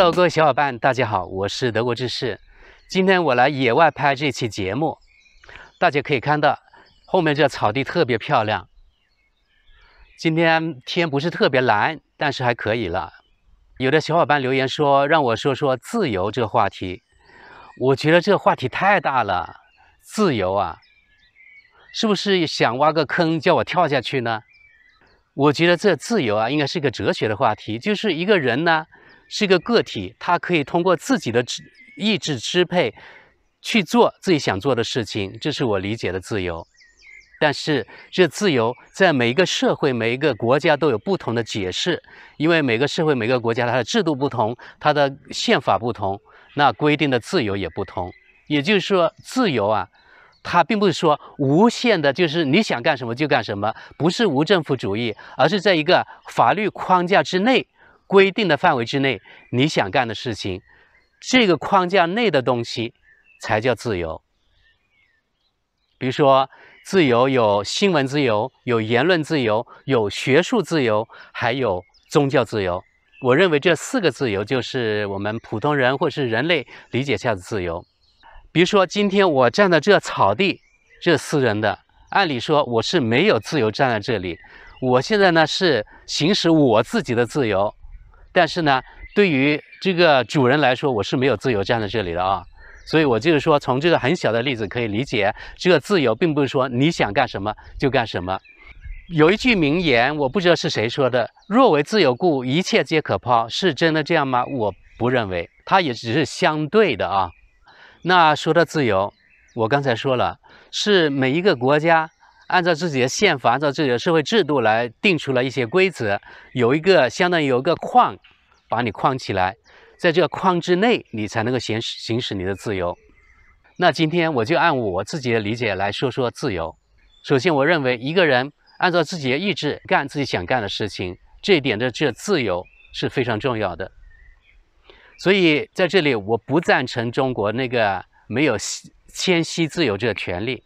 Hello，各位小伙伴，大家好，我是德国知识。今天我来野外拍这期节目，大家可以看到后面这草地特别漂亮。今天天不是特别蓝，但是还可以了。有的小伙伴留言说，让我说说自由这个话题。我觉得这个话题太大了，自由啊，是不是想挖个坑叫我跳下去呢？我觉得这自由啊，应该是一个哲学的话题，就是一个人呢。是一个个体，他可以通过自己的意志支配，去做自己想做的事情，这是我理解的自由。但是这自由在每一个社会、每一个国家都有不同的解释，因为每个社会、每个国家它的制度不同，它的宪法不同，那规定的自由也不同。也就是说，自由啊，它并不是说无限的，就是你想干什么就干什么，不是无政府主义，而是在一个法律框架之内。规定的范围之内，你想干的事情，这个框架内的东西才叫自由。比如说，自由有新闻自由，有言论自由，有学术自由，还有宗教自由。我认为这四个自由就是我们普通人或是人类理解下的自由。比如说，今天我站在这草地，这私人的，按理说我是没有自由站在这里。我现在呢是行使我自己的自由。但是呢，对于这个主人来说，我是没有自由站在这里的啊，所以我就是说，从这个很小的例子可以理解，这个自由并不是说你想干什么就干什么。有一句名言，我不知道是谁说的：“若为自由故，一切皆可抛。”是真的这样吗？我不认为，它也只是相对的啊。那说到自由，我刚才说了，是每一个国家。按照自己的宪法，按照自己的社会制度来定出了一些规则，有一个相当于有一个框，把你框起来，在这个框之内，你才能够行使行使你的自由。那今天我就按我自己的理解来说说自由。首先，我认为一个人按照自己的意志干自己想干的事情，这一点的这自由是非常重要的。所以在这里，我不赞成中国那个没有迁徙自由这个权利。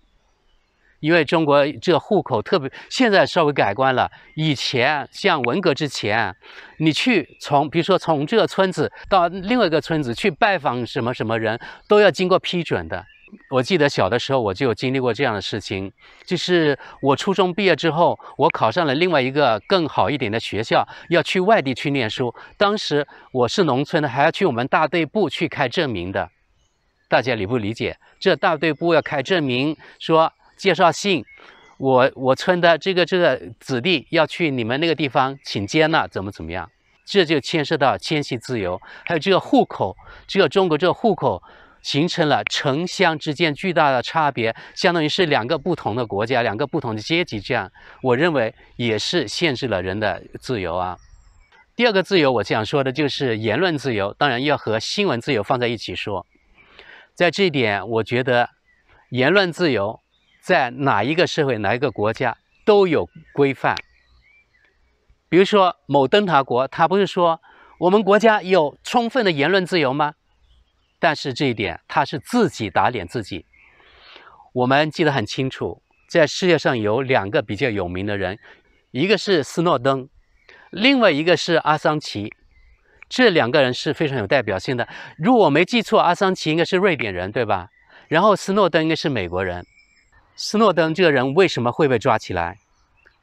因为中国这户口特别，现在稍微改观了。以前像文革之前，你去从，比如说从这个村子到另外一个村子去拜访什么什么人，都要经过批准的。我记得小的时候我就经历过这样的事情，就是我初中毕业之后，我考上了另外一个更好一点的学校，要去外地去念书。当时我是农村的，还要去我们大队部去开证明的。大家理不理解？这大队部要开证明说。介绍信，我我村的这个这个子弟要去你们那个地方请接纳怎么怎么样？这就牵涉到迁徙自由，还有这个户口，这个中国这个户口形成了城乡之间巨大的差别，相当于是两个不同的国家，两个不同的阶级。这样，我认为也是限制了人的自由啊。第二个自由，我想说的就是言论自由，当然要和新闻自由放在一起说。在这一点，我觉得言论自由。在哪一个社会、哪一个国家都有规范。比如说，某灯塔国，他不是说我们国家有充分的言论自由吗？但是这一点，他是自己打脸自己。我们记得很清楚，在世界上有两个比较有名的人，一个是斯诺登，另外一个是阿桑奇。这两个人是非常有代表性的。如果我没记错，阿桑奇应该是瑞典人，对吧？然后斯诺登应该是美国人。斯诺登这个人为什么会被抓起来？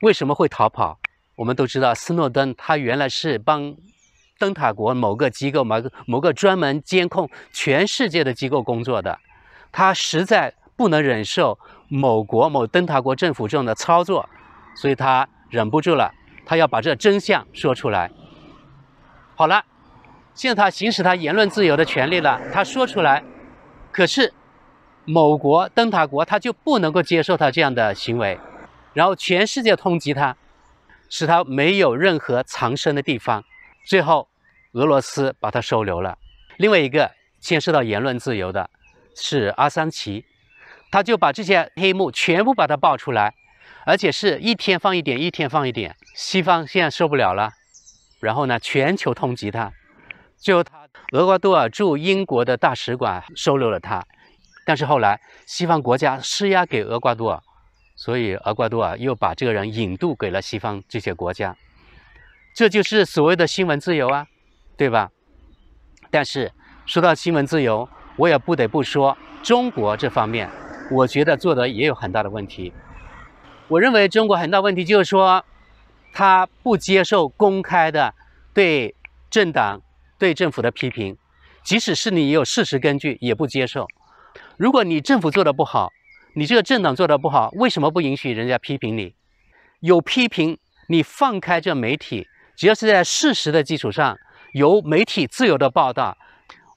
为什么会逃跑？我们都知道，斯诺登他原来是帮灯塔国某个机构、某个某个专门监控全世界的机构工作的。他实在不能忍受某国、某灯塔国政府这样的操作，所以他忍不住了，他要把这真相说出来。好了，现在他行使他言论自由的权利了，他说出来，可是。某国灯塔国，他就不能够接受他这样的行为，然后全世界通缉他，使他没有任何藏身的地方。最后，俄罗斯把他收留了。另外一个，牵涉到言论自由的是阿桑奇，他就把这些黑幕全部把他爆出来，而且是一天放一点，一天放一点。西方现在受不了了，然后呢，全球通缉他，最后他厄瓜多尔驻英国的大使馆收留了他。但是后来，西方国家施压给厄瓜多尔，所以厄瓜多尔又把这个人引渡给了西方这些国家。这就是所谓的新闻自由啊，对吧？但是说到新闻自由，我也不得不说中国这方面，我觉得做的也有很大的问题。我认为中国很大问题就是说，他不接受公开的对政党、对政府的批评，即使是你有事实根据，也不接受。如果你政府做的不好，你这个政党做的不好，为什么不允许人家批评你？有批评，你放开这媒体，只要是在事实的基础上，由媒体自由的报道。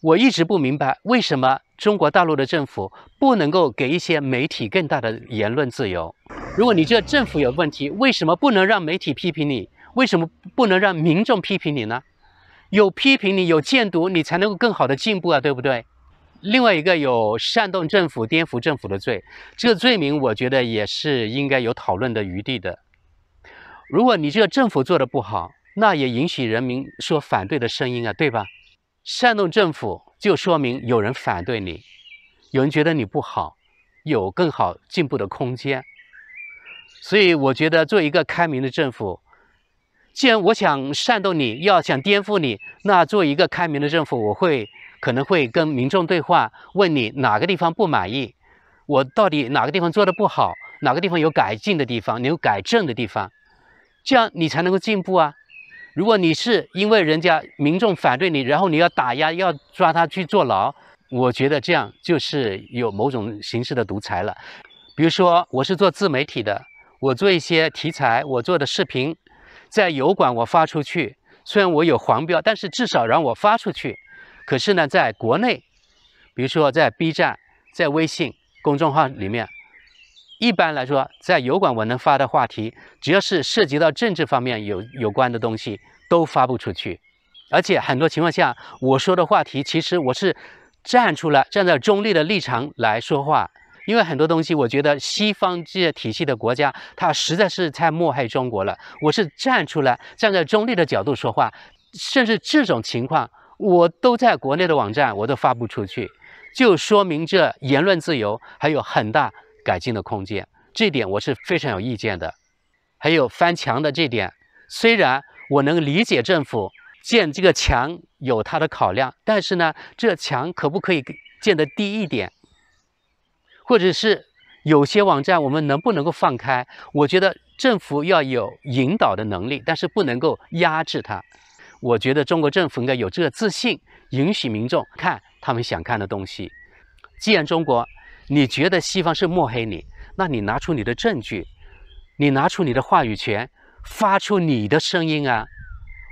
我一直不明白，为什么中国大陆的政府不能够给一些媒体更大的言论自由？如果你这个政府有问题，为什么不能让媒体批评你？为什么不能让民众批评你呢？有批评你，有监督你，才能够更好的进步啊，对不对？另外一个有煽动政府、颠覆政府的罪，这个罪名我觉得也是应该有讨论的余地的。如果你这个政府做的不好，那也允许人民说反对的声音啊，对吧？煽动政府就说明有人反对你，有人觉得你不好，有更好进步的空间。所以我觉得做一个开明的政府，既然我想煽动你，要想颠覆你，那做一个开明的政府，我会。可能会跟民众对话，问你哪个地方不满意，我到底哪个地方做的不好，哪个地方有改进的地方，你有改正的地方，这样你才能够进步啊。如果你是因为人家民众反对你，然后你要打压，要抓他去坐牢，我觉得这样就是有某种形式的独裁了。比如说，我是做自媒体的，我做一些题材，我做的视频，在油管我发出去，虽然我有黄标，但是至少让我发出去。可是呢，在国内，比如说在 B 站、在微信公众号里面，一般来说，在油管我能发的话题，只要是涉及到政治方面有有关的东西，都发不出去。而且很多情况下，我说的话题，其实我是站出来，站在中立的立场来说话。因为很多东西，我觉得西方这些体系的国家，它实在是太祸害中国了。我是站出来，站在中立的角度说话，甚至这种情况。我都在国内的网站，我都发布出去，就说明这言论自由还有很大改进的空间，这点我是非常有意见的。还有翻墙的这点，虽然我能理解政府建这个墙有它的考量，但是呢，这墙可不可以建得低一点？或者是有些网站我们能不能够放开？我觉得政府要有引导的能力，但是不能够压制它。我觉得中国政府应该有这个自信，允许民众看他们想看的东西。既然中国，你觉得西方是抹黑你，那你拿出你的证据，你拿出你的话语权，发出你的声音啊！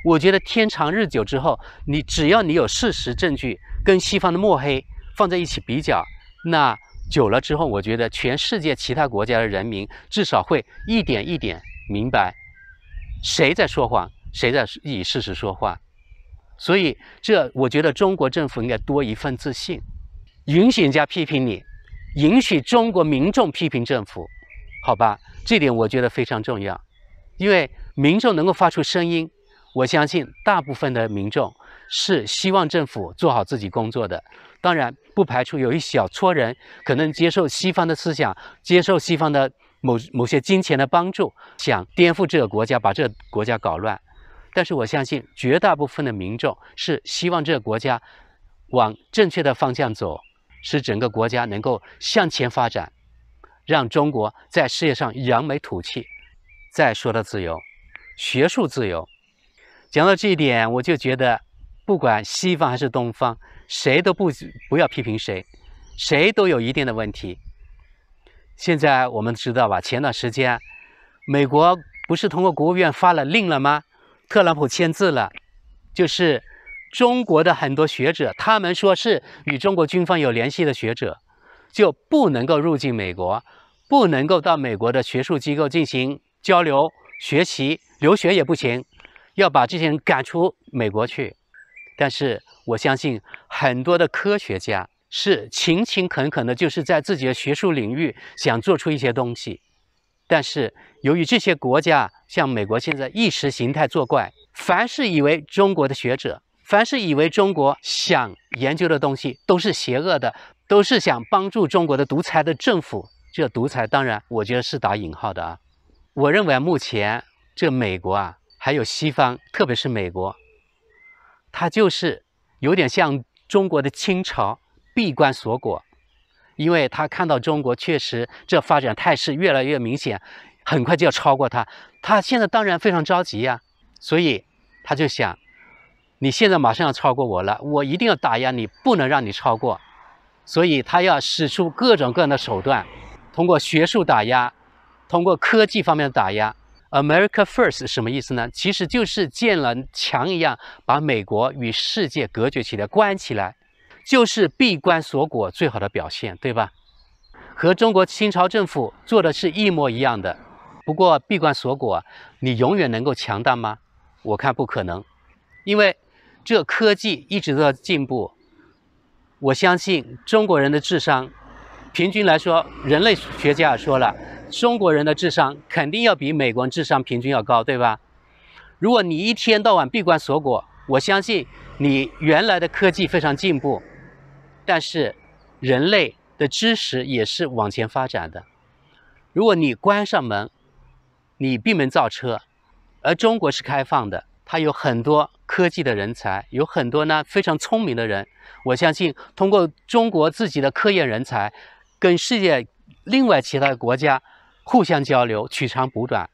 我觉得天长日久之后，你只要你有事实证据，跟西方的抹黑放在一起比较，那久了之后，我觉得全世界其他国家的人民至少会一点一点明白，谁在说谎。谁在以事实说话？所以，这我觉得中国政府应该多一份自信，允许人家批评你，允许中国民众批评政府，好吧？这点我觉得非常重要，因为民众能够发出声音，我相信大部分的民众是希望政府做好自己工作的。当然，不排除有一小撮人可能接受西方的思想，接受西方的某某些金钱的帮助，想颠覆这个国家，把这个国家搞乱。但是我相信，绝大部分的民众是希望这个国家往正确的方向走，使整个国家能够向前发展，让中国在世界上扬眉吐气。再说到自由，学术自由，讲到这一点，我就觉得，不管西方还是东方，谁都不不要批评谁，谁都有一定的问题。现在我们知道吧？前段时间，美国不是通过国务院发了令了吗？特朗普签字了，就是中国的很多学者，他们说是与中国军方有联系的学者，就不能够入境美国，不能够到美国的学术机构进行交流、学习、留学也不行，要把这些人赶出美国去。但是我相信，很多的科学家是勤勤恳恳的，就是在自己的学术领域想做出一些东西。但是，由于这些国家，像美国现在意识形态作怪，凡是以为中国的学者，凡是以为中国想研究的东西都是邪恶的，都是想帮助中国的独裁的政府。这独裁，当然，我觉得是打引号的啊。我认为目前这美国啊，还有西方，特别是美国，它就是有点像中国的清朝，闭关锁国。因为他看到中国确实这发展态势越来越明显，很快就要超过他，他现在当然非常着急呀，所以他就想，你现在马上要超过我了，我一定要打压你，不能让你超过，所以他要使出各种各样的手段，通过学术打压，通过科技方面的打压，America First 什么意思呢？其实就是建了墙一样，把美国与世界隔绝起来，关起来。就是闭关锁国最好的表现，对吧？和中国清朝政府做的是一模一样的。不过闭关锁国，你永远能够强大吗？我看不可能，因为这科技一直都在进步。我相信中国人的智商，平均来说，人类学家也说了，中国人的智商肯定要比美国人智商平均要高，对吧？如果你一天到晚闭关锁国，我相信你原来的科技非常进步。但是，人类的知识也是往前发展的。如果你关上门，你闭门造车，而中国是开放的，它有很多科技的人才，有很多呢非常聪明的人。我相信，通过中国自己的科研人才，跟世界另外其他国家互相交流，取长补短，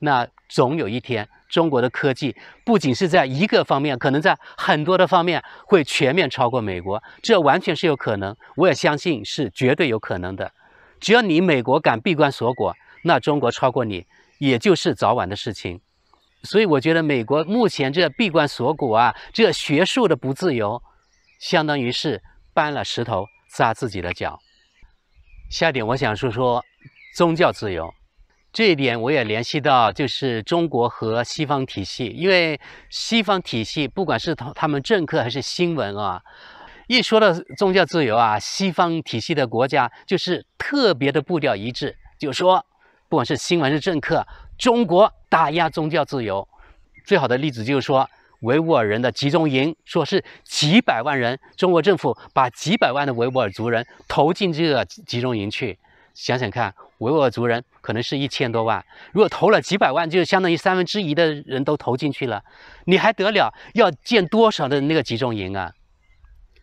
那总有一天。中国的科技不仅是在一个方面，可能在很多的方面会全面超过美国，这完全是有可能，我也相信是绝对有可能的。只要你美国敢闭关锁国，那中国超过你也就是早晚的事情。所以我觉得美国目前这闭关锁国啊，这学术的不自由，相当于是搬了石头砸自己的脚。下点我想说说宗教自由。这一点我也联系到，就是中国和西方体系，因为西方体系，不管是他们政客还是新闻啊，一说到宗教自由啊，西方体系的国家就是特别的步调一致，就说不管是新闻是政客，中国打压宗教自由，最好的例子就是说维吾尔人的集中营，说是几百万人，中国政府把几百万的维吾尔族人投进这个集中营去。想想看，维吾尔族人可能是一千多万，如果投了几百万，就相当于三分之一的人都投进去了，你还得了？要建多少的那个集中营啊？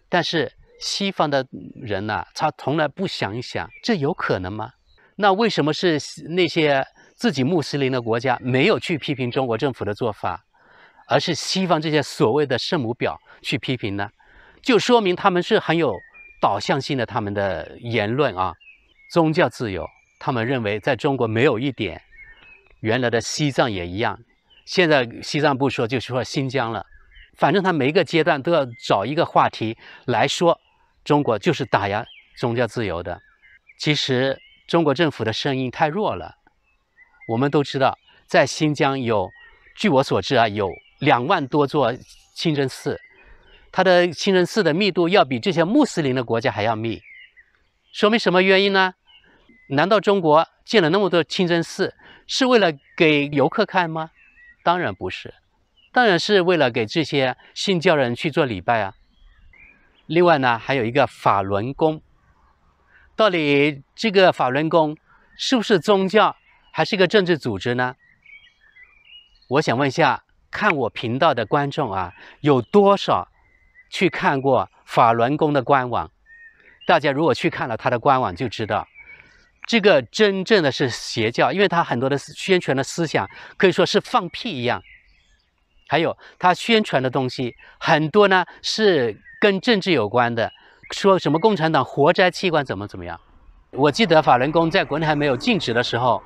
但是西方的人呐，他从来不想一想，这有可能吗？那为什么是那些自己穆斯林的国家没有去批评中国政府的做法，而是西方这些所谓的圣母婊去批评呢？就说明他们是很有导向性的，他们的言论啊。宗教自由，他们认为在中国没有一点。原来的西藏也一样，现在西藏不说，就说新疆了。反正他每一个阶段都要找一个话题来说，中国就是打压宗教自由的。其实中国政府的声音太弱了。我们都知道，在新疆有，据我所知啊，有两万多座清真寺，它的清真寺的密度要比这些穆斯林的国家还要密。说明什么原因呢？难道中国建了那么多清真寺，是为了给游客看吗？当然不是，当然是为了给这些信教人去做礼拜啊。另外呢，还有一个法轮功。到底这个法轮功是不是宗教，还是一个政治组织呢？我想问一下，看我频道的观众啊，有多少去看过法轮功的官网？大家如果去看了他的官网，就知道这个真正的是邪教，因为他很多的宣传的思想可以说是放屁一样。还有他宣传的东西很多呢，是跟政治有关的，说什么共产党活摘器官怎么怎么样。我记得法轮功在国内还没有禁止的时候，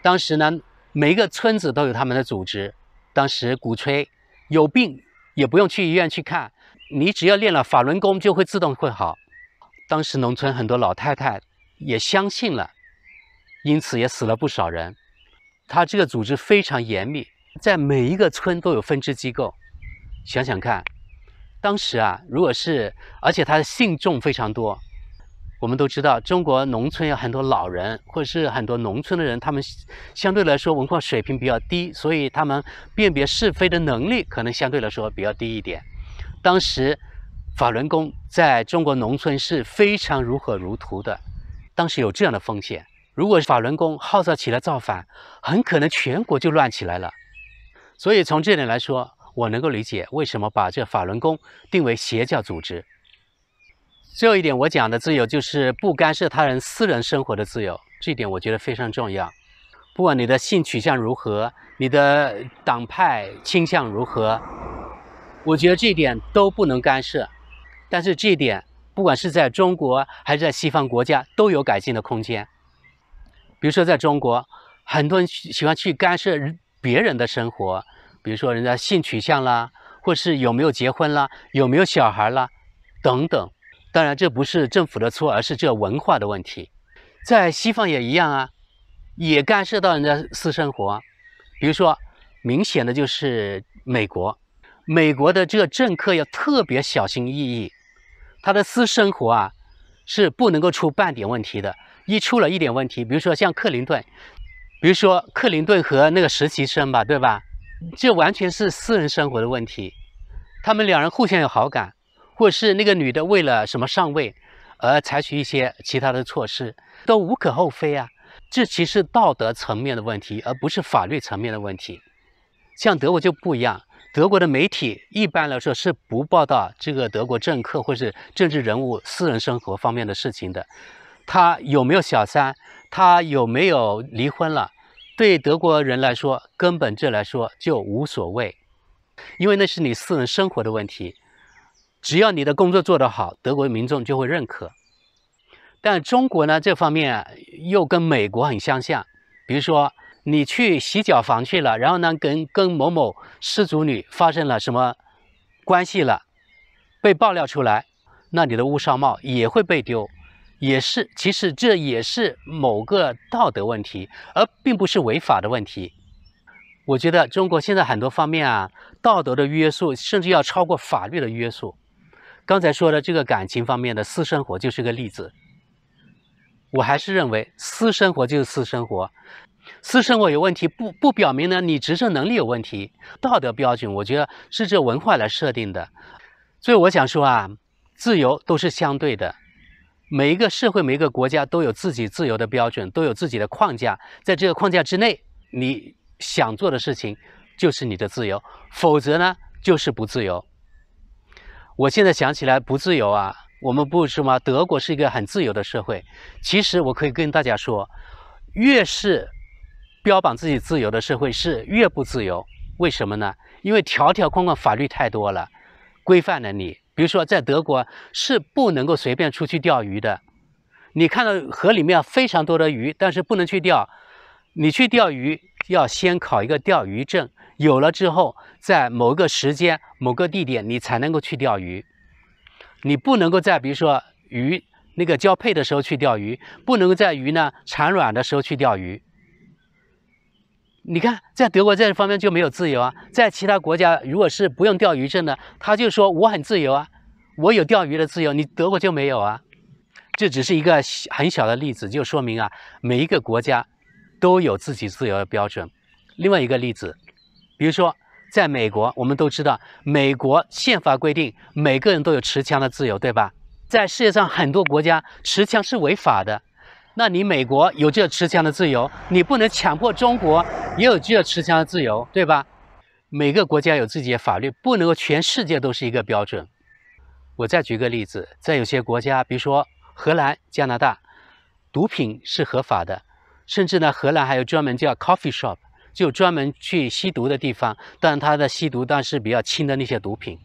当时呢，每个村子都有他们的组织，当时鼓吹有病也不用去医院去看，你只要练了法轮功就会自动会好。当时农村很多老太太也相信了，因此也死了不少人。他这个组织非常严密，在每一个村都有分支机构。想想看，当时啊，如果是而且他的信众非常多。我们都知道，中国农村有很多老人，或者是很多农村的人，他们相对来说文化水平比较低，所以他们辨别是非的能力可能相对来说比较低一点。当时。法轮功在中国农村是非常如火如荼的，当时有这样的风险：如果法轮功号召起来造反，很可能全国就乱起来了。所以从这点来说，我能够理解为什么把这法轮功定为邪教组织。最后一点我讲的自由就是不干涉他人私人生活的自由，这一点我觉得非常重要。不管你的性取向如何，你的党派倾向如何，我觉得这一点都不能干涉。但是这一点，不管是在中国还是在西方国家，都有改进的空间。比如说，在中国，很多人喜欢去干涉别人的生活，比如说人家性取向啦，或是有没有结婚啦，有没有小孩啦，等等。当然，这不是政府的错，而是这文化的问题。在西方也一样啊，也干涉到人家私生活。比如说，明显的就是美国，美国的这个政客要特别小心翼翼。他的私生活啊，是不能够出半点问题的。一出了一点问题，比如说像克林顿，比如说克林顿和那个实习生吧，对吧？这完全是私人生活的问题。他们两人互相有好感，或者是那个女的为了什么上位而采取一些其他的措施，都无可厚非啊。这其实道德层面的问题，而不是法律层面的问题。像德国就不一样。德国的媒体一般来说是不报道这个德国政客或是政治人物私人生活方面的事情的。他有没有小三，他有没有离婚了，对德国人来说根本这来说就无所谓，因为那是你私人生活的问题。只要你的工作做得好，德国民众就会认可。但中国呢，这方面又跟美国很相像，比如说。你去洗脚房去了，然后呢，跟跟某某失足女发生了什么关系了，被爆料出来，那你的乌纱帽也会被丢，也是，其实这也是某个道德问题，而并不是违法的问题。我觉得中国现在很多方面啊，道德的约束甚至要超过法律的约束。刚才说的这个感情方面的私生活就是个例子。我还是认为私生活就是私生活。私生活有问题，不不表明呢，你执政能力有问题。道德标准，我觉得是这文化来设定的。所以我想说啊，自由都是相对的，每一个社会、每一个国家都有自己自由的标准，都有自己的框架。在这个框架之内，你想做的事情就是你的自由，否则呢就是不自由。我现在想起来，不自由啊，我们不说吗？德国是一个很自由的社会。其实我可以跟大家说，越是标榜自己自由的社会是越不自由，为什么呢？因为条条框框、法律太多了，规范了你。比如说，在德国是不能够随便出去钓鱼的。你看到河里面非常多的鱼，但是不能去钓。你去钓鱼要先考一个钓鱼证，有了之后，在某个时间、某个地点，你才能够去钓鱼。你不能够在比如说鱼那个交配的时候去钓鱼，不能够在鱼呢产卵的时候去钓鱼。你看，在德国这方面就没有自由啊。在其他国家，如果是不用钓鱼证的，他就说我很自由啊，我有钓鱼的自由。你德国就没有啊？这只是一个很小的例子，就说明啊，每一个国家都有自己自由的标准。另外一个例子，比如说在美国，我们都知道，美国宪法规定每个人都有持枪的自由，对吧？在世界上很多国家，持枪是违法的。那你美国有这持枪的自由，你不能强迫中国也有这个持枪的自由，对吧？每个国家有自己的法律，不能够全世界都是一个标准。我再举个例子，在有些国家，比如说荷兰、加拿大，毒品是合法的，甚至呢，荷兰还有专门叫 coffee shop，就专门去吸毒的地方，但它的吸毒当然是比较轻的那些毒品。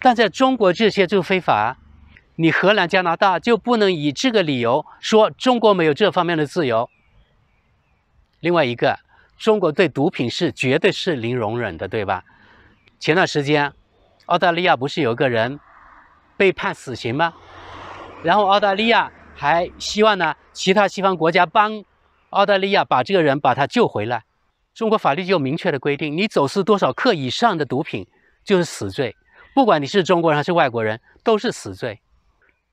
但在中国，这些就非法。你荷兰、加拿大就不能以这个理由说中国没有这方面的自由？另外一个，中国对毒品是绝对是零容忍的，对吧？前段时间，澳大利亚不是有个人被判死刑吗？然后澳大利亚还希望呢，其他西方国家帮澳大利亚把这个人把他救回来。中国法律就明确的规定，你走私多少克以上的毒品就是死罪，不管你是中国人还是外国人，都是死罪。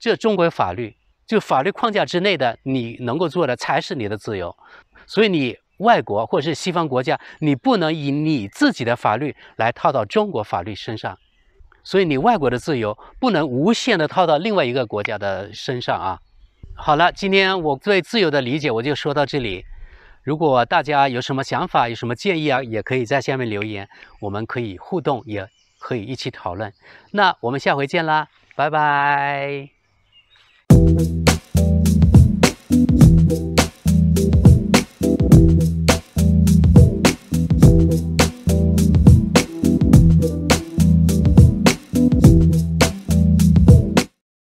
这中国法律，就法律框架之内的，你能够做的才是你的自由。所以你外国或者是西方国家，你不能以你自己的法律来套到中国法律身上。所以你外国的自由不能无限的套到另外一个国家的身上啊。好了，今天我对自由的理解我就说到这里。如果大家有什么想法、有什么建议啊，也可以在下面留言，我们可以互动，也可以一起讨论。那我们下回见啦，拜拜。Thank you.